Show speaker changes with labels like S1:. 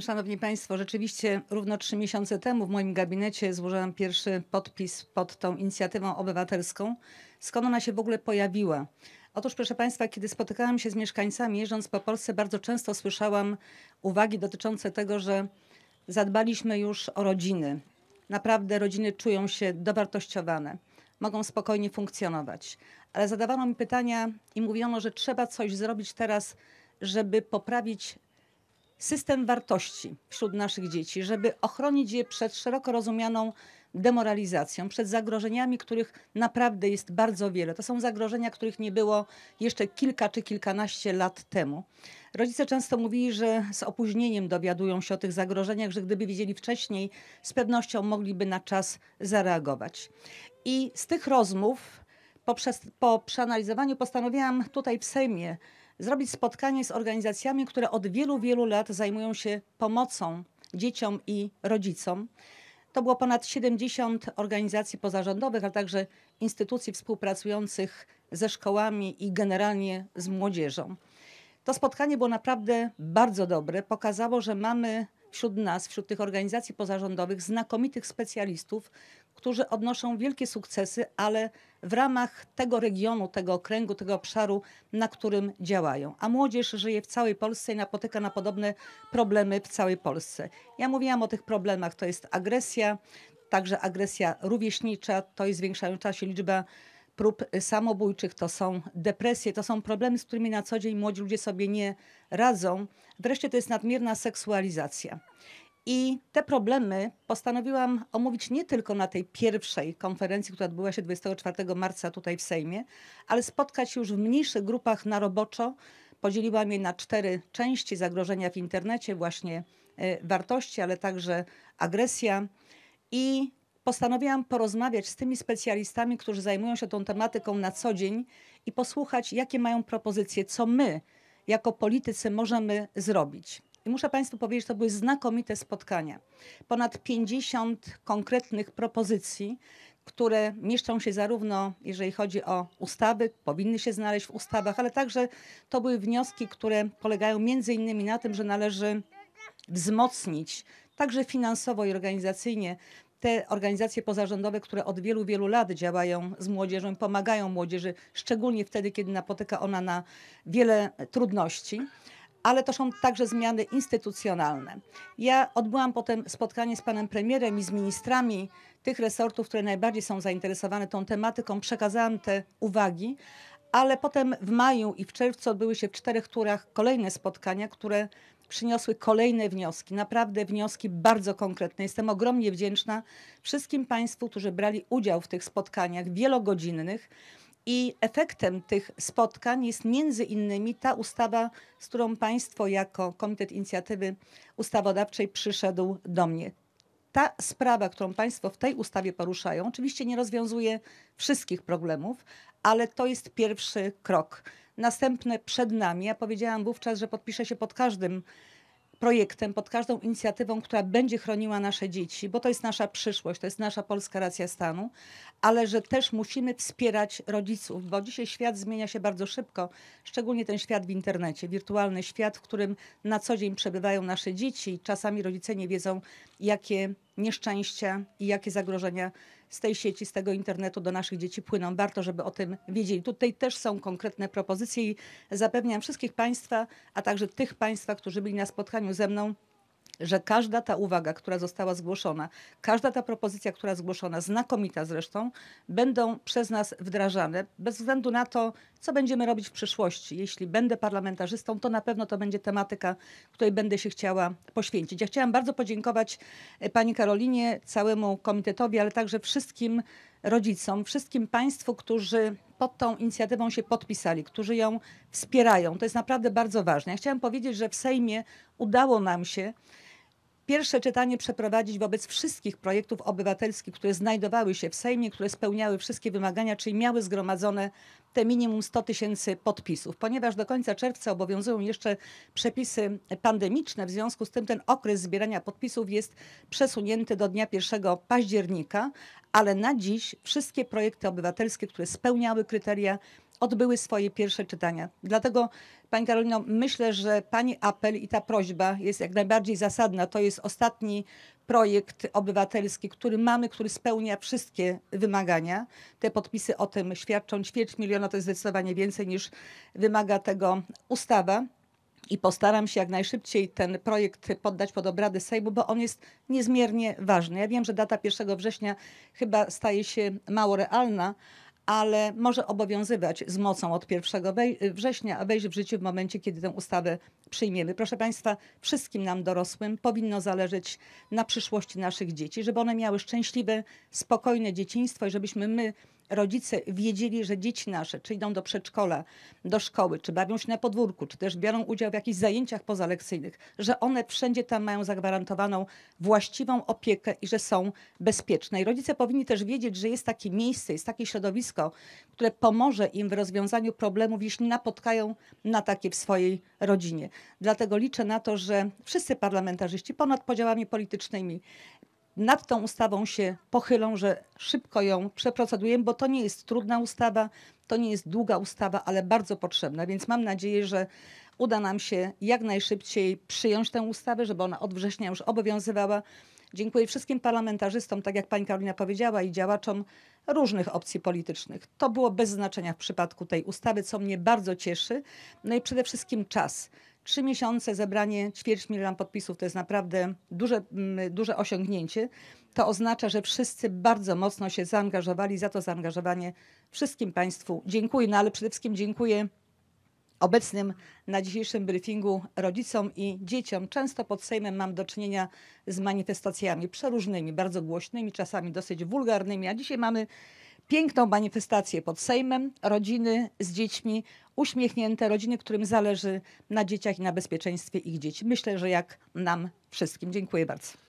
S1: Szanowni Państwo, rzeczywiście równo trzy miesiące temu w moim gabinecie złożyłam pierwszy podpis pod tą inicjatywą obywatelską. Skąd ona się w ogóle pojawiła? Otóż, proszę Państwa, kiedy spotykałam się z mieszkańcami, jeżdżąc po Polsce, bardzo często słyszałam uwagi dotyczące tego, że zadbaliśmy już o rodziny. Naprawdę rodziny czują się dowartościowane, mogą spokojnie funkcjonować. Ale zadawano mi pytania i mówiono, że trzeba coś zrobić teraz, żeby poprawić system wartości wśród naszych dzieci, żeby ochronić je przed szeroko rozumianą demoralizacją, przed zagrożeniami, których naprawdę jest bardzo wiele. To są zagrożenia, których nie było jeszcze kilka czy kilkanaście lat temu. Rodzice często mówili, że z opóźnieniem dowiadują się o tych zagrożeniach, że gdyby wiedzieli wcześniej, z pewnością mogliby na czas zareagować. I z tych rozmów, poprzez, po przeanalizowaniu, postanowiłam tutaj w Sejmie zrobić spotkanie z organizacjami, które od wielu, wielu lat zajmują się pomocą dzieciom i rodzicom. To było ponad 70 organizacji pozarządowych, a także instytucji współpracujących ze szkołami i generalnie z młodzieżą. To spotkanie było naprawdę bardzo dobre. Pokazało, że mamy wśród nas, wśród tych organizacji pozarządowych, znakomitych specjalistów, którzy odnoszą wielkie sukcesy, ale w ramach tego regionu, tego okręgu, tego obszaru, na którym działają. A młodzież żyje w całej Polsce i napotyka na podobne problemy w całej Polsce. Ja mówiłam o tych problemach, to jest agresja, także agresja rówieśnicza, to jest zwiększająca się liczba prób samobójczych, to są depresje, to są problemy, z którymi na co dzień młodzi ludzie sobie nie radzą. Wreszcie to jest nadmierna seksualizacja. I te problemy postanowiłam omówić nie tylko na tej pierwszej konferencji, która odbyła się 24 marca tutaj w Sejmie, ale spotkać się już w mniejszych grupach na roboczo. Podzieliłam je na cztery części zagrożenia w internecie, właśnie e, wartości, ale także agresja. I postanowiłam porozmawiać z tymi specjalistami, którzy zajmują się tą tematyką na co dzień i posłuchać, jakie mają propozycje, co my jako politycy możemy zrobić. I muszę Państwu powiedzieć, to były znakomite spotkania. Ponad 50 konkretnych propozycji, które mieszczą się zarówno, jeżeli chodzi o ustawy, powinny się znaleźć w ustawach, ale także to były wnioski, które polegają między innymi na tym, że należy wzmocnić także finansowo i organizacyjnie te organizacje pozarządowe, które od wielu, wielu lat działają z młodzieżą pomagają młodzieży, szczególnie wtedy, kiedy napotyka ona na wiele trudności ale to są także zmiany instytucjonalne. Ja odbyłam potem spotkanie z panem premierem i z ministrami tych resortów, które najbardziej są zainteresowane tą tematyką. Przekazałam te uwagi, ale potem w maju i w czerwcu odbyły się w czterech turach kolejne spotkania, które przyniosły kolejne wnioski, naprawdę wnioski bardzo konkretne. Jestem ogromnie wdzięczna wszystkim Państwu, którzy brali udział w tych spotkaniach wielogodzinnych. I efektem tych spotkań jest między innymi ta ustawa, z którą Państwo jako Komitet Inicjatywy Ustawodawczej przyszedł do mnie. Ta sprawa, którą Państwo w tej ustawie poruszają, oczywiście nie rozwiązuje wszystkich problemów, ale to jest pierwszy krok. Następne przed nami. Ja powiedziałam wówczas, że podpiszę się pod każdym projektem, pod każdą inicjatywą, która będzie chroniła nasze dzieci, bo to jest nasza przyszłość, to jest nasza polska racja stanu, ale że też musimy wspierać rodziców, bo dzisiaj świat zmienia się bardzo szybko, szczególnie ten świat w internecie, wirtualny świat, w którym na co dzień przebywają nasze dzieci. Czasami rodzice nie wiedzą, jakie nieszczęścia i jakie zagrożenia z tej sieci, z tego internetu do naszych dzieci płyną. Warto, żeby o tym wiedzieli. Tutaj też są konkretne propozycje i zapewniam wszystkich Państwa, a także tych Państwa, którzy byli na spotkaniu ze mną, że każda ta uwaga, która została zgłoszona, każda ta propozycja, która zgłoszona, znakomita zresztą, będą przez nas wdrażane bez względu na to, co będziemy robić w przyszłości. Jeśli będę parlamentarzystą, to na pewno to będzie tematyka, której będę się chciała poświęcić. Ja chciałam bardzo podziękować e, pani Karolinie, całemu komitetowi, ale także wszystkim rodzicom, wszystkim Państwu, którzy pod tą inicjatywą się podpisali, którzy ją wspierają. To jest naprawdę bardzo ważne. Ja chciałam powiedzieć, że w Sejmie udało nam się pierwsze czytanie przeprowadzić wobec wszystkich projektów obywatelskich, które znajdowały się w Sejmie, które spełniały wszystkie wymagania, czyli miały zgromadzone te minimum 100 tysięcy podpisów. Ponieważ do końca czerwca obowiązują jeszcze przepisy pandemiczne, w związku z tym ten okres zbierania podpisów jest przesunięty do dnia 1 października, ale na dziś wszystkie projekty obywatelskie, które spełniały kryteria, odbyły swoje pierwsze czytania. Dlatego, Pani Karolino, myślę, że Pani apel i ta prośba jest jak najbardziej zasadna. To jest ostatni projekt obywatelski, który mamy, który spełnia wszystkie wymagania. Te podpisy o tym świadczą. Ćwierć miliona to jest zdecydowanie więcej niż wymaga tego ustawa i postaram się jak najszybciej ten projekt poddać pod obrady Sejmu, bo on jest niezmiernie ważny. Ja wiem, że data 1 września chyba staje się mało realna, ale może obowiązywać z mocą od 1 września, a wejść w życie w momencie, kiedy tę ustawę przyjmiemy. Proszę Państwa, wszystkim nam dorosłym powinno zależeć na przyszłości naszych dzieci, żeby one miały szczęśliwe, spokojne dzieciństwo i żebyśmy my rodzice wiedzieli, że dzieci nasze, czy idą do przedszkola, do szkoły, czy bawią się na podwórku, czy też biorą udział w jakichś zajęciach pozalekcyjnych, że one wszędzie tam mają zagwarantowaną właściwą opiekę i że są bezpieczne. I rodzice powinni też wiedzieć, że jest takie miejsce, jest takie środowisko, które pomoże im w rozwiązaniu problemów, jeśli napotkają na takie w swojej rodzinie. Dlatego liczę na to, że wszyscy parlamentarzyści ponad podziałami politycznymi nad tą ustawą się pochylą, że szybko ją przeprocedujemy, bo to nie jest trudna ustawa, to nie jest długa ustawa, ale bardzo potrzebna, więc mam nadzieję, że uda nam się jak najszybciej przyjąć tę ustawę, żeby ona od września już obowiązywała. Dziękuję wszystkim parlamentarzystom, tak jak pani Karolina powiedziała, i działaczom różnych opcji politycznych. To było bez znaczenia w przypadku tej ustawy, co mnie bardzo cieszy. No i przede wszystkim czas. Trzy miesiące, zebranie ćwierć miliona podpisów to jest naprawdę duże, mm, duże osiągnięcie. To oznacza, że wszyscy bardzo mocno się zaangażowali. Za to zaangażowanie wszystkim Państwu dziękuję, no ale przede wszystkim dziękuję obecnym na dzisiejszym briefingu rodzicom i dzieciom. Często pod Sejmem mam do czynienia z manifestacjami przeróżnymi, bardzo głośnymi, czasami dosyć wulgarnymi, a dzisiaj mamy piękną manifestację pod Sejmem, rodziny z dziećmi, uśmiechnięte rodziny, którym zależy na dzieciach i na bezpieczeństwie ich dzieci. Myślę, że jak nam wszystkim. Dziękuję bardzo.